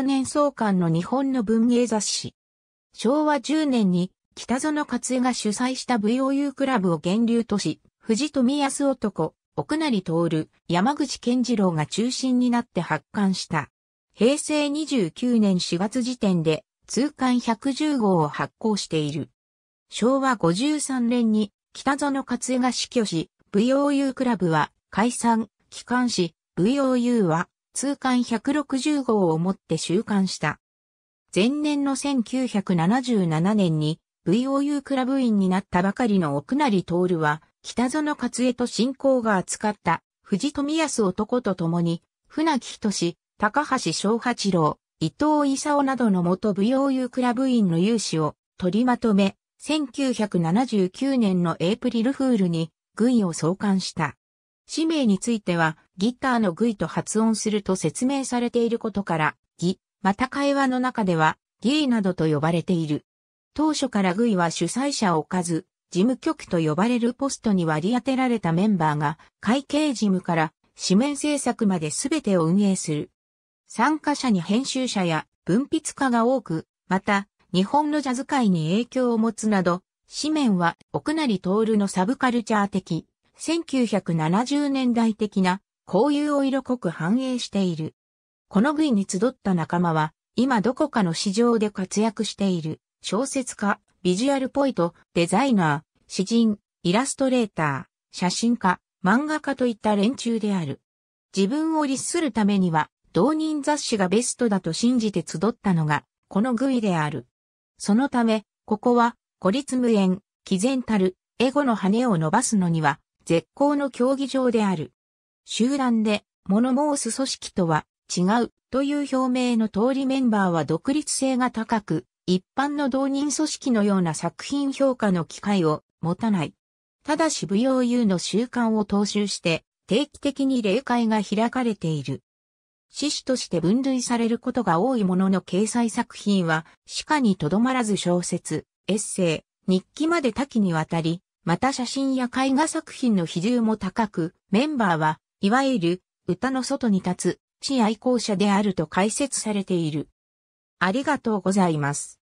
1 4年創刊の日本の文芸雑誌。昭和10年に北園勝江が主催した VOU クラブを源流とし、藤富康男、奥成徹、山口健次郎が中心になって発刊した。平成29年4月時点で通刊110号を発行している。昭和53年に北園勝江が死去し、VOU クラブは解散、帰還し、VOU は通関160号をもって収監した。前年の1977年に VOU クラブ員になったばかりの奥成徹は、北園勝江と信仰が扱った藤富康男と共に、船木仁、高橋昭八郎、伊藤勲などの元 VOU クラブ員の有志を取りまとめ、1979年のエイプリルフールに軍を創刊した。氏名については、ギターのグイと発音すると説明されていることから、ギ、また会話の中では、ギーなどと呼ばれている。当初からグイは主催者を置かず、事務局と呼ばれるポストに割り当てられたメンバーが、会計事務から紙面制作まで全てを運営する。参加者に編集者や文筆家が多く、また、日本のジャズ界に影響を持つなど、紙面は奥成徹のサブカルチャー的1970年代的な交友を色濃く反映している。このイに集った仲間は、今どこかの市場で活躍している、小説家、ビジュアルポイト、デザイナー、詩人、イラストレーター、写真家、漫画家といった連中である。自分を律するためには、同人雑誌がベストだと信じて集ったのが、このグイである。そのため、ここは、孤立無縁、毅然たる、エゴの羽を伸ばすのには、絶好の競技場である。集団でモノモース組織とは違うという表明の通りメンバーは独立性が高く、一般の同人組織のような作品評価の機会を持たない。ただし舞踊 u の習慣を踏襲して定期的に例会が開かれている。詩詞として分類されることが多いものの掲載作品は、歯科にとどまらず小説、エッセイ、日記まで多岐にわたり、また写真や絵画作品の比重も高く、メンバーは、いわゆる、歌の外に立つ、詩愛好者であると解説されている。ありがとうございます。